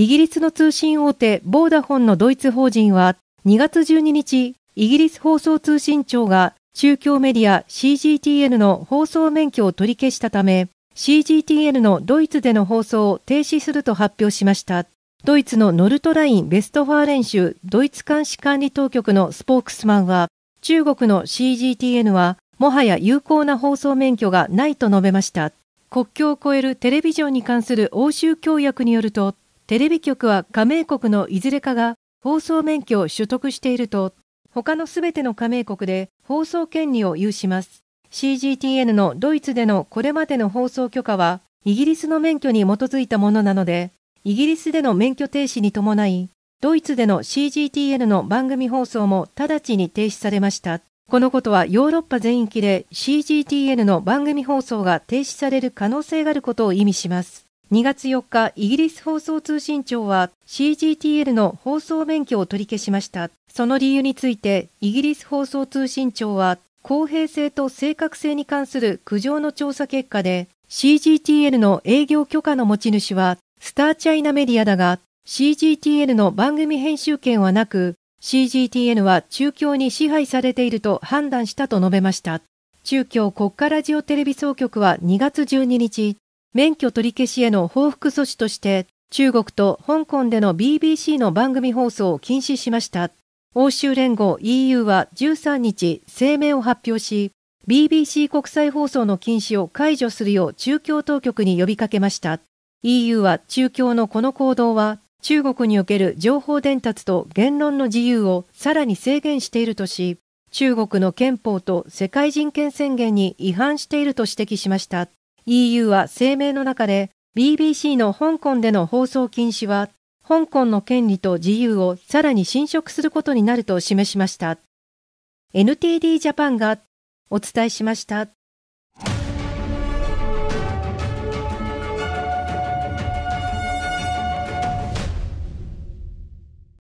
イギリスの通信大手ボーダフォンのドイツ法人は2月12日、イギリス放送通信庁が宗教メディア CGTN の放送免許を取り消したため、CGTN のドイツでの放送を停止すると発表しました。ドイツのノルトライン・ベストファーレン州ドイツ監視管理当局のスポークスマンは、中国の CGTN はもはや有効な放送免許がないと述べました。国境を越えるテレビジョンに関する欧州協約によると、テレビ局は加盟国のいずれかが放送免許を取得していると、他のすべての加盟国で放送権利を有します。CGTN のドイツでのこれまでの放送許可は、イギリスの免許に基づいたものなので、イギリスでの免許停止に伴い、ドイツでの CGTN の番組放送も直ちに停止されました。このことはヨーロッパ全域で CGTN の番組放送が停止される可能性があることを意味します。2月4日、イギリス放送通信庁は CGTN の放送免許を取り消しました。その理由について、イギリス放送通信庁は、公平性と正確性に関する苦情の調査結果で、CGTN の営業許可の持ち主は、スターチャイナメディアだが、CGTN の番組編集権はなく、CGTN は中共に支配されていると判断したと述べました。中共国家ラジオテレビ総局は2月12日、免許取り消しへの報復措置として中国と香港での BBC の番組放送を禁止しました。欧州連合 EU は13日声明を発表し、BBC 国際放送の禁止を解除するよう中共当局に呼びかけました。EU は中共のこの行動は中国における情報伝達と言論の自由をさらに制限しているとし、中国の憲法と世界人権宣言に違反していると指摘しました。EU は声明の中で BBC の香港での放送禁止は香港の権利と自由をさらに侵食することになると示しました。NTD ジャパンがお伝えしました。